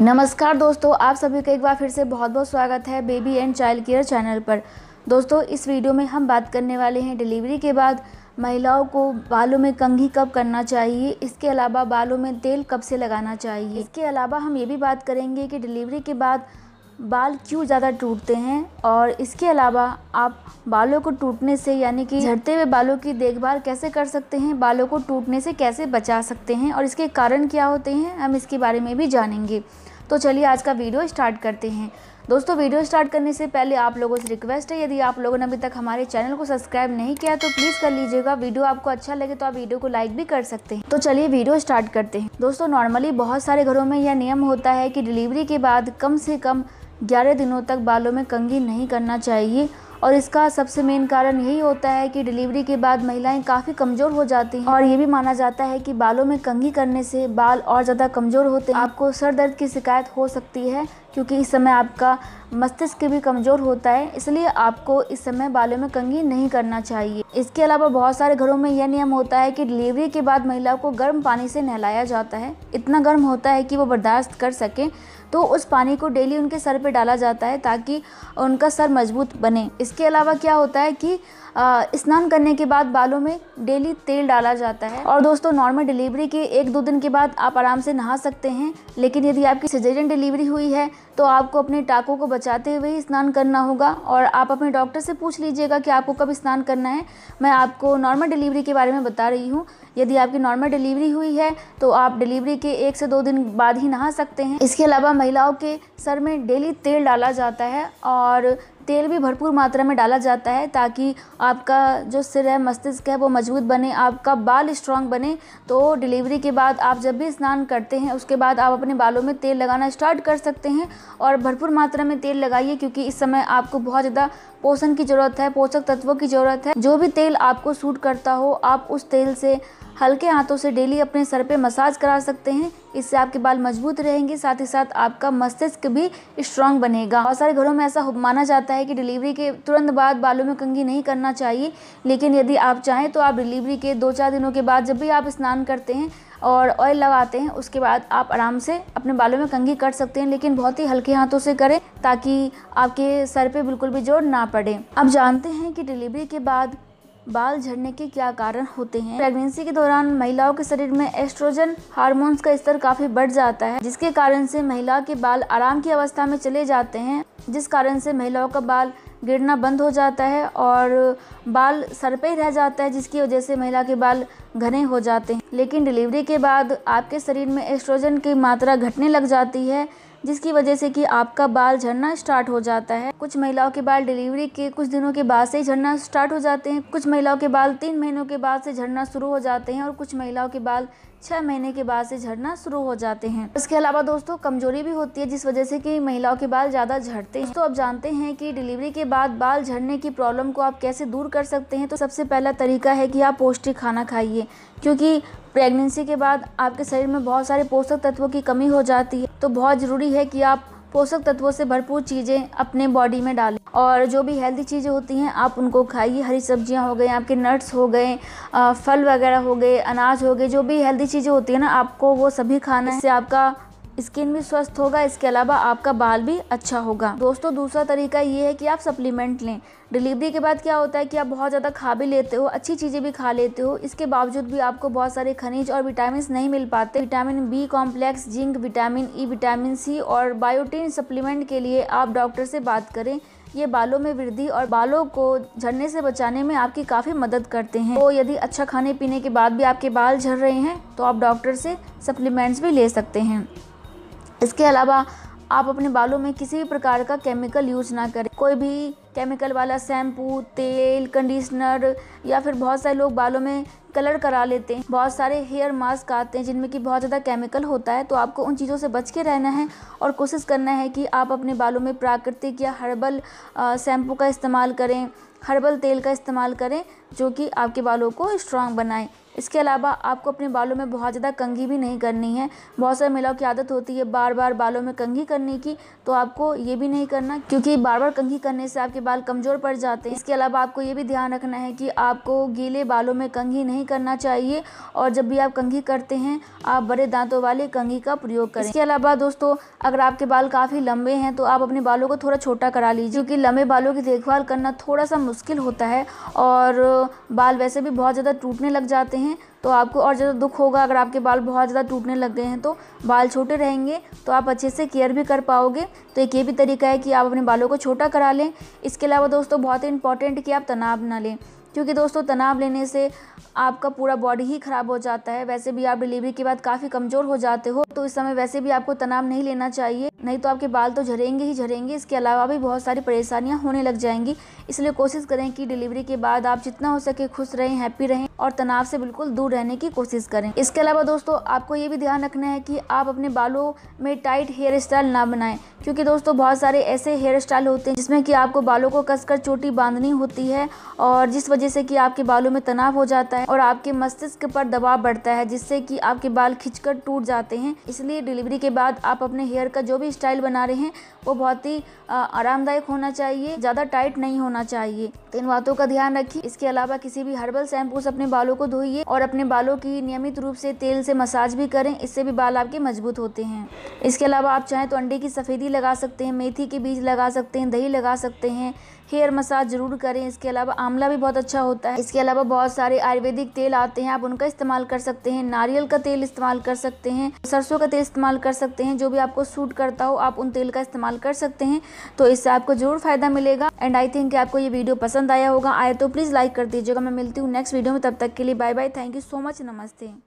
नमस्कार दोस्तों आप सभी का एक बार फिर से बहुत बहुत स्वागत है baby and child care channel पर दोस्तों इस वीडियो में हम बात करने वाले हैं डिलीवरी के बाद महिलाओं को बालों में कंघी कब करना चाहिए इसके अलावा बालों में तेल कब से लगाना चाहिए इसके अलावा हम ये भी बात करेंगे कि डिलीवरी के बाद बाल क्यों ज़्यादा टूटते हैं और इसके अलावा आप बालों को टूटने से यानी कि झड़ते हुए बालों की देखभाल कैसे कर सकते हैं बालों को टूटने से कैसे बचा सकते हैं और इसके कारण क्या होते हैं हम इसके बारे में भी जानेंगे तो चलिए आज का वीडियो स्टार्ट करते हैं दोस्तों वीडियो स्टार्ट करने से पहले आप लोगों से रिक्वेस्ट है यदि आप लोगों ने अभी तक हमारे चैनल को सब्सक्राइब नहीं किया तो प्लीज़ कर लीजिएगा वीडियो आपको अच्छा लगे तो आप वीडियो को लाइक भी कर सकते हैं तो चलिए वीडियो स्टार्ट करते हैं दोस्तों नॉर्मली बहुत सारे घरों में यह नियम होता है कि डिलीवरी के बाद कम से कम ग्यारह दिनों तक बालों में कंघी नहीं करना चाहिए और इसका सबसे मेन कारण यही होता है कि डिलीवरी के बाद महिलाएं काफ़ी कमज़ोर हो जाती हैं और ये भी माना जाता है कि बालों में कंघी करने से बाल और ज़्यादा कमज़ोर होते हैं आपको सर दर्द की शिकायत हो सकती है क्योंकि इस समय आपका मस्तिष्क भी कमज़ोर होता है इसलिए आपको इस समय बालों में कंघी नहीं करना चाहिए इसके अलावा बहुत सारे घरों में यह नियम होता है कि डिलीवरी के बाद महिला को गर्म पानी से नहलाया जाता है इतना गर्म होता है कि वो बर्दाश्त कर सकें तो उस पानी को डेली उनके सर पे डाला जाता है ताकि उनका सर मजबूत बने इसके अलावा क्या होता है कि स्नान करने के बाद बालों में डेली तेल डाला जाता है और दोस्तों नॉर्मल डिलीवरी के एक दो दिन के बाद आप आराम से नहा सकते हैं लेकिन यदि आपकी सजेरियन डिलीवरी हुई है तो आपको अपने टाकों को बचाते हुए ही स्नान करना होगा और आप अपने डॉक्टर से पूछ लीजिएगा कि आपको कब स्नान करना है मैं आपको नॉर्मल डिलीवरी के बारे में बता रही हूँ यदि आपकी नॉर्मल डिलीवरी हुई है तो आप डिलीवरी के एक से दो दिन बाद ही नहा सकते हैं इसके अलावा महिलाओं के सर में डेली तेल डाला जाता है और तेल भी भरपूर मात्रा में डाला जाता है ताकि आपका जो सिर है मस्तिष्क है वो मजबूत बने आपका बाल स्ट्रांग बने तो डिलीवरी के बाद आप जब भी स्नान करते हैं उसके बाद आप अपने बालों में तेल लगाना स्टार्ट कर सकते हैं और भरपूर मात्रा में तेल लगाइए क्योंकि इस समय आपको बहुत ज़्यादा पोषण की ज़रूरत है पोषक तत्वों की ज़रूरत है जो भी तेल आपको सूट करता हो आप उस तेल से हल्के हाथों से डेली अपने सर पे मसाज करा सकते हैं इससे आपके बाल मजबूत रहेंगे साथ ही साथ आपका मस्तिष्क भी स्ट्रांग बनेगा बहुत सारे घरों में ऐसा माना जाता है कि डिलीवरी के तुरंत बाद बालों में कंघी नहीं करना चाहिए लेकिन यदि आप चाहें तो आप डिलीवरी के दो चार दिनों के बाद जब भी आप स्नान करते हैं और ऑयल लगाते हैं उसके बाद आप आराम से अपने बालों में कंघी कर सकते हैं लेकिन बहुत ही हल्के हाथों से करें ताकि आपके सर पे बिल्कुल भी जोर ना पड़े आप जानते हैं कि डिलीवरी के बाद बाल झड़ने के क्या कारण होते हैं प्रेगनेंसी के दौरान महिलाओं के शरीर में एस्ट्रोजन हार्मोन्स का स्तर काफी बढ़ जाता है जिसके कारण से महिला के बाल आराम की अवस्था में चले जाते हैं जिस कारण से महिलाओं का बाल गिरना बंद हो जाता है और बाल सर पे ही रह जाता है जिसकी वजह से महिला के बाल घने हो जाते हैं लेकिन डिलीवरी के बाद आपके शरीर में एस्ट्रोजन की मात्रा घटने लग जाती है जिसकी वजह से कि आपका बाल झड़ना स्टार्ट हो जाता है कुछ महिलाओं के बाल डिलीवरी के कुछ दिनों के बाद से ही झड़ना स्टार्ट हो जाते हैं कुछ महिलाओं के बाल तीन महीनों के बाद से झड़ना शुरू हो जाते हैं और कुछ महिलाओं के बाल छः महीने के बाद से झड़ना शुरू हो जाते हैं इसके अलावा दोस्तों कमजोरी भी होती है जिस वजह से कि महिलाओं के बाल ज़्यादा झड़ते हैं तो आप जानते हैं कि डिलीवरी के बाद बाल झड़ने की प्रॉब्लम को आप कैसे दूर कर सकते हैं तो सबसे पहला तरीका है कि आप पौष्टिक खाना खाइए क्योंकि प्रेगनेंसी के बाद आपके शरीर में बहुत सारे पोषक तत्वों की कमी हो जाती है तो बहुत ज़रूरी है कि आप पोषक तत्वों से भरपूर चीज़ें अपने बॉडी में डालें और जो भी हेल्दी चीज़ें होती हैं आप उनको खाइए हरी सब्जियां हो गई आपके नट्स हो गए फल वगैरह हो गए अनाज हो गए जो भी हेल्दी चीज़ें होती हैं ना आपको वो सभी खाना है इससे आपका स्किन भी स्वस्थ होगा इसके अलावा आपका बाल भी अच्छा होगा दोस्तों दूसरा तरीका ये है कि आप सप्लीमेंट लें डिलीवरी के बाद क्या होता है कि आप बहुत ज़्यादा खा भी लेते हो अच्छी चीज़ें भी खा लेते हो इसके बावजूद भी आपको बहुत सारे खनिज और विटामिन नहीं मिल पाते vitamin B complex zinc vitamin E vitamin C और बायोटीन सप्लीमेंट के लिए आप डॉक्टर से बात करें ये बालों में वृद्धि और बालों को झड़ने से बचाने में आपकी काफ़ी मदद करते हैं तो यदि अच्छा खाने पीने के बाद भी आपके बाल झड़ रहे हैं तो आप डॉक्टर से सप्लीमेंट्स भी ले सकते हैं इसके अलावा आप अपने बालों में किसी भी प्रकार का केमिकल यूज ना करें कोई भी केमिकल वाला शैम्पू तेल कंडीशनर या फिर बहुत सारे लोग बालों में कलर करा लेते हैं बहुत सारे हेयर मास्क आते हैं जिनमें कि बहुत ज़्यादा केमिकल होता है तो आपको उन चीज़ों से बच के रहना है और कोशिश करना है कि आप अपने बालों में प्राकृतिक या हर्बल शैम्पू का इस्तेमाल करें हर्बल तेल का इस्तेमाल करें जो कि आपके बालों को स्ट्रांग बनाएं इसके अलावा आपको अपने बालों में बहुत ज़्यादा कंघी भी नहीं करनी है बहुत सारे महिलाओं की आदत होती है बार बार बालों में कंघी करने की तो आपको ये भी नहीं करना क्योंकि बार बार कंघी करने से आपके बाल कमज़ोर पड़ जाते हैं इसके अलावा आपको ये भी ध्यान रखना है कि आपको गीले बालों में कंघी नहीं करना चाहिए और जब भी आप कंघी करते हैं आप बड़े दांतों वाले कंघी का प्रयोग करें इसके अलावा दोस्तों अगर आपके बाल काफ़ी लंबे हैं तो आप अपने बालों को थोड़ा छोटा करा लीजिए क्योंकि लंबे बालों की देखभाल करना थोड़ा सा मुश्किल होता है और बाल वैसे भी बहुत ज़्यादा टूटने लग जाते हैं तो आपको और ज़्यादा दुख होगा अगर आपके बाल बहुत ज़्यादा टूटने लग गए हैं तो बाल छोटे रहेंगे तो आप अच्छे से केयर भी कर पाओगे तो एक ये भी तरीका है कि आप अपने बालों को छोटा करा लें इसके अलावा दोस्तों बहुत ही इंपॉर्टेंट कि आप तनाव ना लें क्योंकि दोस्तों तनाव लेने से आपका पूरा बॉडी ही ख़राब हो जाता है वैसे भी आप डिलीवरी के बाद काफ़ी कमज़ोर हो जाते हो तो इस समय वैसे भी आपको तनाव नहीं लेना चाहिए नहीं तो आपके बाल तो झरेंगे ही झरेंगे इसके अलावा भी बहुत सारी परेशानियाँ होने लग जाएंगी इसलिए कोशिश करें कि डिलीवरी के बाद आप जितना हो सके खुश रहें हैप्पी रहें और तनाव से बिल्कुल दूर रहने की कोशिश करें इसके अलावा दोस्तों आपको ये भी ध्यान रखना है कि आप अपने बालों में टाइट हेयर स्टाइल ना बनाएं क्योंकि दोस्तों बहुत सारे ऐसे हेयर स्टाइल होते हैं जिसमें कि आपको बालों को कसकर चोटी बांधनी होती है और जिस वजह से कि आपके बालों में तनाव हो जाता है और आपके मस्तिष्क पर दबाव बढ़ता है जिससे कि आपके बाल खिंचकर टूट जाते हैं इसलिए डिलीवरी के बाद आप अपने हेयर का जो भी स्टाइल बना रहे हैं वो बहुत ही आरामदायक होना चाहिए ज़्यादा टाइट नहीं होना चाहिए तो इन बातों का ध्यान रखिए इसके अलावा किसी भी हर्बल शैम्पू से अपने अपने बालों को धोइए और अपने बालों की नियमित रूप से तेल से मसाज भी करें इससे भी बाल आपके मजबूत होते हैं इसके अलावा आप चाहें तो अंडे की सफ़ेदी लगा सकते हैं मेथी के बीज लगा सकते हैं दही लगा सकते हैं हेयर मसाज ज़रूर करें इसके अलावा आंवला भी बहुत अच्छा होता है इसके अलावा बहुत सारे आयुर्वेदिक तेल आते हैं आप उनका इस्तेमाल कर सकते हैं नारियल का तेल इस्तेमाल कर सकते हैं सरसों का तेल इस्तेमाल कर सकते हैं जो भी आपको सूट करता हो आप उन तेल का इस्तेमाल कर सकते हैं तो इससे आपको ज़रूर फ़ायदा मिलेगा एंड आई थिंक आपको ये वीडियो पसंद आया होगा आए तो प्लीज़ लाइक कर दीजिएगा मैं मिलती हूँ नेक्स्ट वीडियो में तब तब तक के लिए bye bye thank you so much नमस्ते